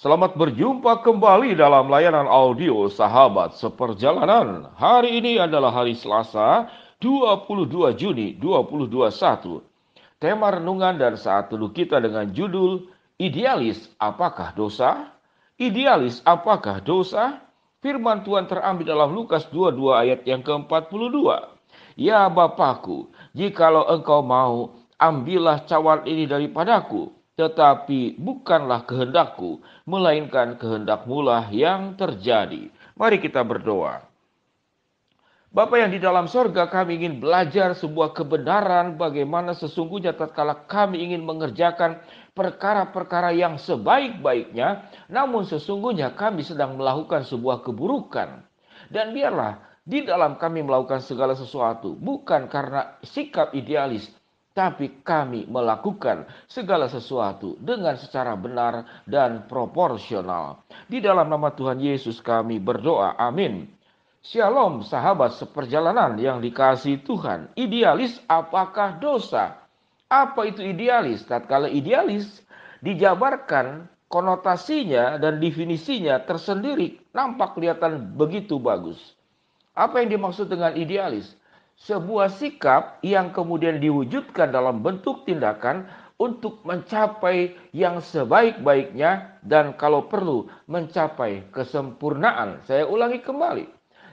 Selamat berjumpa kembali dalam layanan audio Sahabat Seperjalanan. Hari ini adalah hari Selasa, 22 Juni 2021. Tema renungan dan saat teduh kita dengan judul Idealis apakah dosa? Idealis apakah dosa? Firman Tuhan terambil dalam Lukas 22 ayat yang ke-42. Ya Bapakku, jikalau engkau mau, ambillah cawan ini daripadaku tetapi bukanlah kehendakku, melainkan mula yang terjadi. Mari kita berdoa. Bapak yang di dalam sorga, kami ingin belajar sebuah kebenaran bagaimana sesungguhnya tatkala kami ingin mengerjakan perkara-perkara yang sebaik-baiknya, namun sesungguhnya kami sedang melakukan sebuah keburukan. Dan biarlah di dalam kami melakukan segala sesuatu, bukan karena sikap idealis, tapi kami melakukan segala sesuatu dengan secara benar dan proporsional. Di dalam nama Tuhan Yesus kami berdoa. Amin. Shalom sahabat seperjalanan yang dikasih Tuhan. Idealis apakah dosa? Apa itu idealis? Tatkala idealis dijabarkan konotasinya dan definisinya tersendiri nampak kelihatan begitu bagus. Apa yang dimaksud dengan idealis? sebuah sikap yang kemudian diwujudkan dalam bentuk tindakan untuk mencapai yang sebaik-baiknya dan kalau perlu mencapai kesempurnaan. Saya ulangi kembali.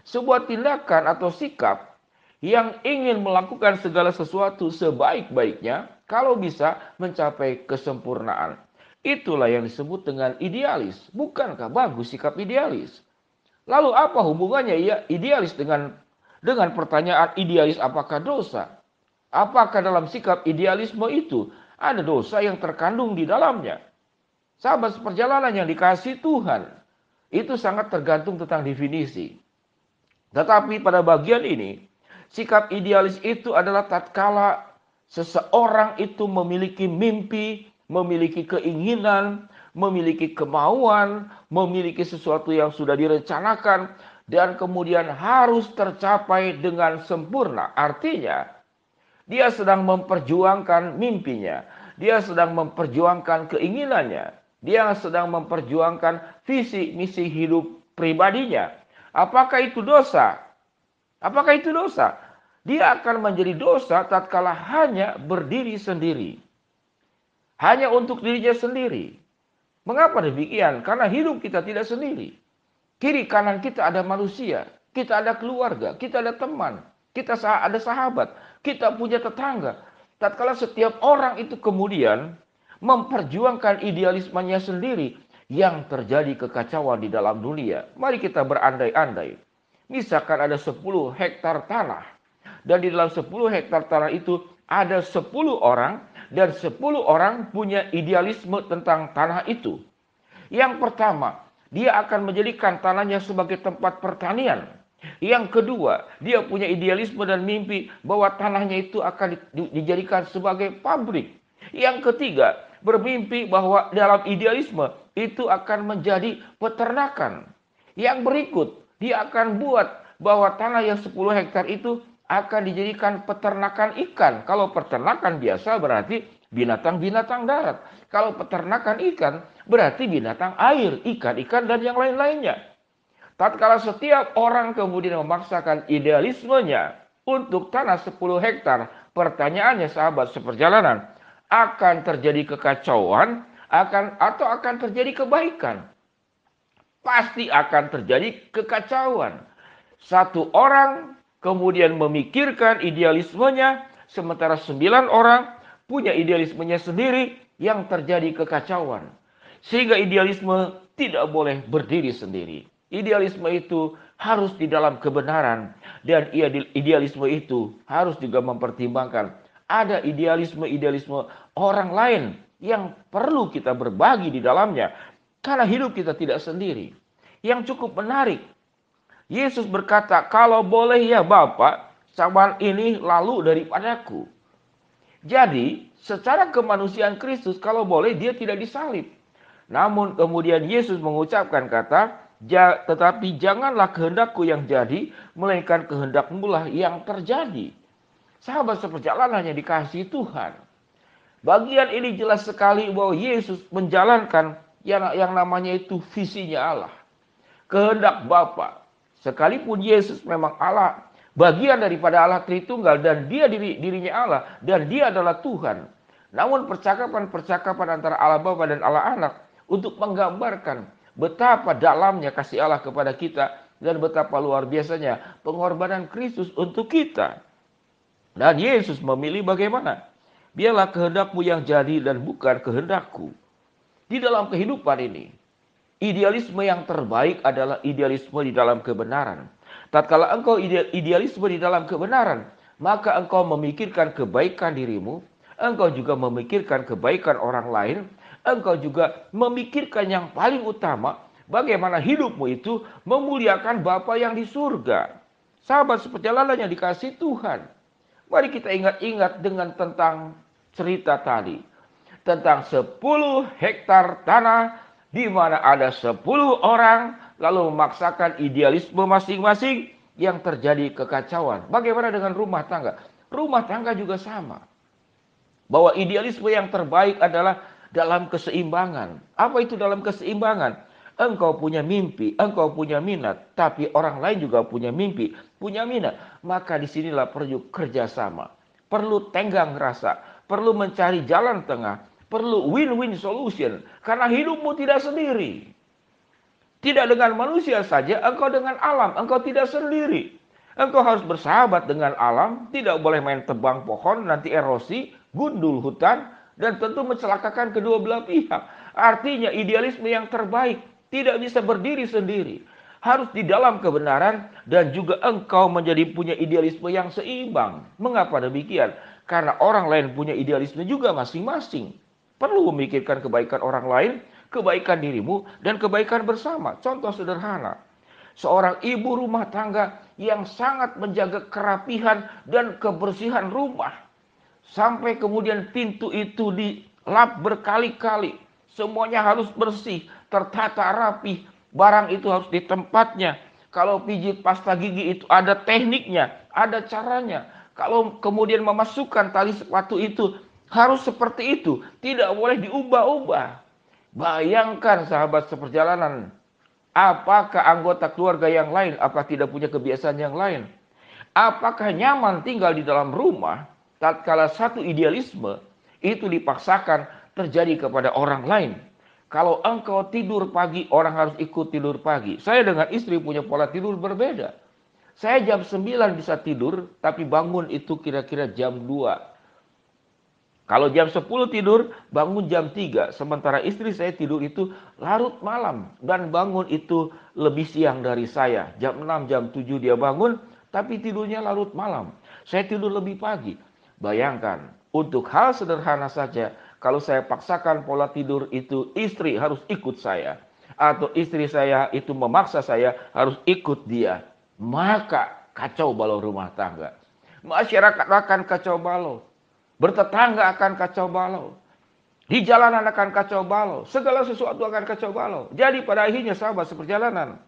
Sebuah tindakan atau sikap yang ingin melakukan segala sesuatu sebaik-baiknya kalau bisa mencapai kesempurnaan. Itulah yang disebut dengan idealis. Bukankah bagus sikap idealis? Lalu apa hubungannya ya idealis dengan dengan pertanyaan idealis apakah dosa? Apakah dalam sikap idealisme itu ada dosa yang terkandung di dalamnya? Sahabat seperjalanan yang dikasih Tuhan itu sangat tergantung tentang definisi. Tetapi pada bagian ini, sikap idealis itu adalah tatkala seseorang itu memiliki mimpi, memiliki keinginan, memiliki kemauan, memiliki sesuatu yang sudah direncanakan, dan kemudian harus tercapai dengan sempurna. Artinya, dia sedang memperjuangkan mimpinya, dia sedang memperjuangkan keinginannya, dia sedang memperjuangkan visi misi hidup pribadinya. Apakah itu dosa? Apakah itu dosa? Dia akan menjadi dosa tatkala hanya berdiri sendiri. Hanya untuk dirinya sendiri. Mengapa demikian? Karena hidup kita tidak sendiri. Kiri kanan kita ada manusia, kita ada keluarga, kita ada teman, kita ada sahabat, kita punya tetangga. Tatkala setiap orang itu kemudian memperjuangkan idealismenya sendiri yang terjadi kekacauan di dalam dunia. Mari kita berandai-andai. Misalkan ada 10 hektar tanah dan di dalam 10 hektar tanah itu ada 10 orang dan 10 orang punya idealisme tentang tanah itu. Yang pertama, dia akan menjadikan tanahnya sebagai tempat pertanian. Yang kedua, dia punya idealisme dan mimpi bahwa tanahnya itu akan dijadikan sebagai pabrik. Yang ketiga, bermimpi bahwa dalam idealisme itu akan menjadi peternakan. Yang berikut, dia akan buat bahwa tanah yang 10 hektar itu akan dijadikan peternakan ikan. Kalau peternakan biasa berarti binatang-binatang darat. Kalau peternakan ikan Berarti binatang air, ikan-ikan dan yang lain-lainnya. Tatkala setiap orang kemudian memaksakan idealismenya untuk tanah 10 hektar, pertanyaannya sahabat seperjalanan, akan terjadi kekacauan akan atau akan terjadi kebaikan? Pasti akan terjadi kekacauan. Satu orang kemudian memikirkan idealismenya, sementara sembilan orang punya idealismenya sendiri yang terjadi kekacauan. Sehingga idealisme tidak boleh berdiri sendiri. Idealisme itu harus di dalam kebenaran dan idealisme itu harus juga mempertimbangkan ada idealisme-idealisme orang lain yang perlu kita berbagi di dalamnya karena hidup kita tidak sendiri. Yang cukup menarik, Yesus berkata, "Kalau boleh ya Bapak, saman ini lalu daripadaku." Jadi, secara kemanusiaan Kristus kalau boleh dia tidak disalib. Namun kemudian Yesus mengucapkan kata, ja, tetapi janganlah kehendakku yang jadi, melainkan kehendakmu lah yang terjadi. Sahabat seperjalanan yang dikasihi Tuhan. Bagian ini jelas sekali bahwa Yesus menjalankan yang, yang namanya itu visinya Allah. Kehendak Bapa. Sekalipun Yesus memang Allah, bagian daripada Allah Tritunggal dan dia diri, dirinya Allah dan dia adalah Tuhan. Namun percakapan-percakapan antara Allah Bapa dan Allah Anak untuk menggambarkan betapa dalamnya kasih Allah kepada kita dan betapa luar biasanya pengorbanan Kristus untuk kita. Dan Yesus memilih bagaimana? Biarlah kehendakmu yang jadi dan bukan kehendakku. Di dalam kehidupan ini, idealisme yang terbaik adalah idealisme di dalam kebenaran. Tatkala engkau idealisme di dalam kebenaran, maka engkau memikirkan kebaikan dirimu, engkau juga memikirkan kebaikan orang lain, engkau juga memikirkan yang paling utama, bagaimana hidupmu itu memuliakan Bapa yang di surga. Sahabat seperti yang dikasih Tuhan. Mari kita ingat-ingat dengan tentang cerita tadi. Tentang 10 hektar tanah di mana ada 10 orang lalu memaksakan idealisme masing-masing yang terjadi kekacauan. Bagaimana dengan rumah tangga? Rumah tangga juga sama. Bahwa idealisme yang terbaik adalah dalam keseimbangan. Apa itu dalam keseimbangan? Engkau punya mimpi, engkau punya minat, tapi orang lain juga punya mimpi, punya minat. Maka disinilah perlu kerjasama, perlu tenggang rasa, perlu mencari jalan tengah, perlu win-win solution. Karena hidupmu tidak sendiri. Tidak dengan manusia saja, engkau dengan alam, engkau tidak sendiri. Engkau harus bersahabat dengan alam, tidak boleh main tebang pohon, nanti erosi, gundul hutan, dan tentu mencelakakan kedua belah pihak. Artinya idealisme yang terbaik tidak bisa berdiri sendiri. Harus di dalam kebenaran dan juga engkau menjadi punya idealisme yang seimbang. Mengapa demikian? Karena orang lain punya idealisme juga masing-masing. Perlu memikirkan kebaikan orang lain, kebaikan dirimu, dan kebaikan bersama. Contoh sederhana, seorang ibu rumah tangga yang sangat menjaga kerapihan dan kebersihan rumah Sampai kemudian pintu itu dilap berkali-kali. Semuanya harus bersih, tertata rapi. Barang itu harus di tempatnya. Kalau pijit pasta gigi itu ada tekniknya, ada caranya. Kalau kemudian memasukkan tali sepatu itu harus seperti itu, tidak boleh diubah-ubah. Bayangkan sahabat seperjalanan, apakah anggota keluarga yang lain apakah tidak punya kebiasaan yang lain? Apakah nyaman tinggal di dalam rumah? tatkala satu idealisme itu dipaksakan terjadi kepada orang lain. Kalau engkau tidur pagi, orang harus ikut tidur pagi. Saya dengan istri punya pola tidur berbeda. Saya jam 9 bisa tidur, tapi bangun itu kira-kira jam 2. Kalau jam 10 tidur, bangun jam 3. Sementara istri saya tidur itu larut malam. Dan bangun itu lebih siang dari saya. Jam 6, jam 7 dia bangun, tapi tidurnya larut malam. Saya tidur lebih pagi. Bayangkan, untuk hal sederhana saja, kalau saya paksakan pola tidur itu, istri harus ikut saya, atau istri saya itu memaksa saya harus ikut dia, maka kacau balau rumah tangga. Masyarakat akan kacau balau, bertetangga akan kacau balau, di jalanan akan kacau balau, segala sesuatu akan kacau balau. Jadi pada akhirnya sahabat seperjalanan,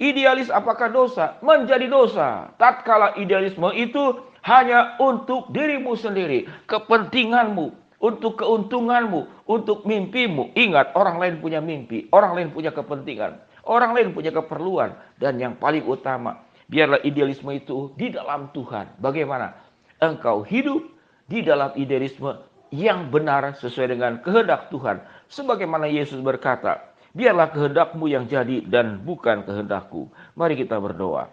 Idealis apakah dosa? Menjadi dosa. Tatkala idealisme itu hanya untuk dirimu sendiri, kepentinganmu, untuk keuntunganmu, untuk mimpimu. Ingat, orang lain punya mimpi, orang lain punya kepentingan, orang lain punya keperluan, dan yang paling utama, biarlah idealisme itu di dalam Tuhan. Bagaimana engkau hidup di dalam idealisme yang benar sesuai dengan kehendak Tuhan, sebagaimana Yesus berkata, Biarlah kehendakmu yang jadi dan bukan kehendakku. Mari kita berdoa.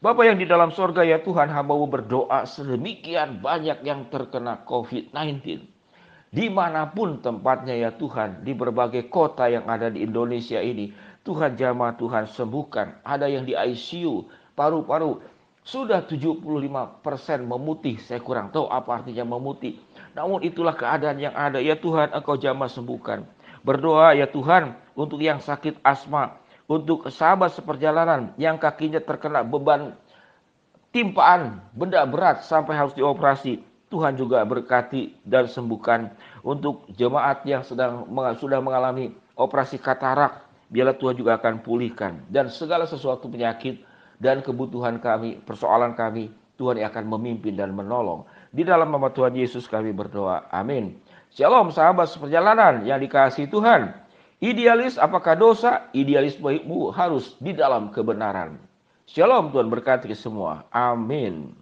Bapak yang di dalam sorga ya Tuhan hamba-Mu berdoa sedemikian banyak yang terkena COVID-19. Dimanapun tempatnya ya Tuhan, di berbagai kota yang ada di Indonesia ini. Tuhan jamaah Tuhan sembuhkan. Ada yang di ICU, paru-paru. Sudah 75% memutih, saya kurang tahu apa artinya memutih. Namun itulah keadaan yang ada. Ya Tuhan, Engkau jamaah sembuhkan. Berdoa ya Tuhan untuk yang sakit asma, untuk sahabat seperjalanan yang kakinya terkena beban timpaan benda berat sampai harus dioperasi. Tuhan juga berkati dan sembuhkan untuk jemaat yang sedang sudah mengalami operasi katarak. Biarlah Tuhan juga akan pulihkan dan segala sesuatu penyakit dan kebutuhan kami, persoalan kami, Tuhan yang akan memimpin dan menolong. Di dalam nama Tuhan Yesus kami berdoa. Amin. Shalom sahabat seperjalanan yang dikasih Tuhan. Idealis apakah dosa? Idealisme harus di dalam kebenaran. Shalom Tuhan berkati semua. Amin.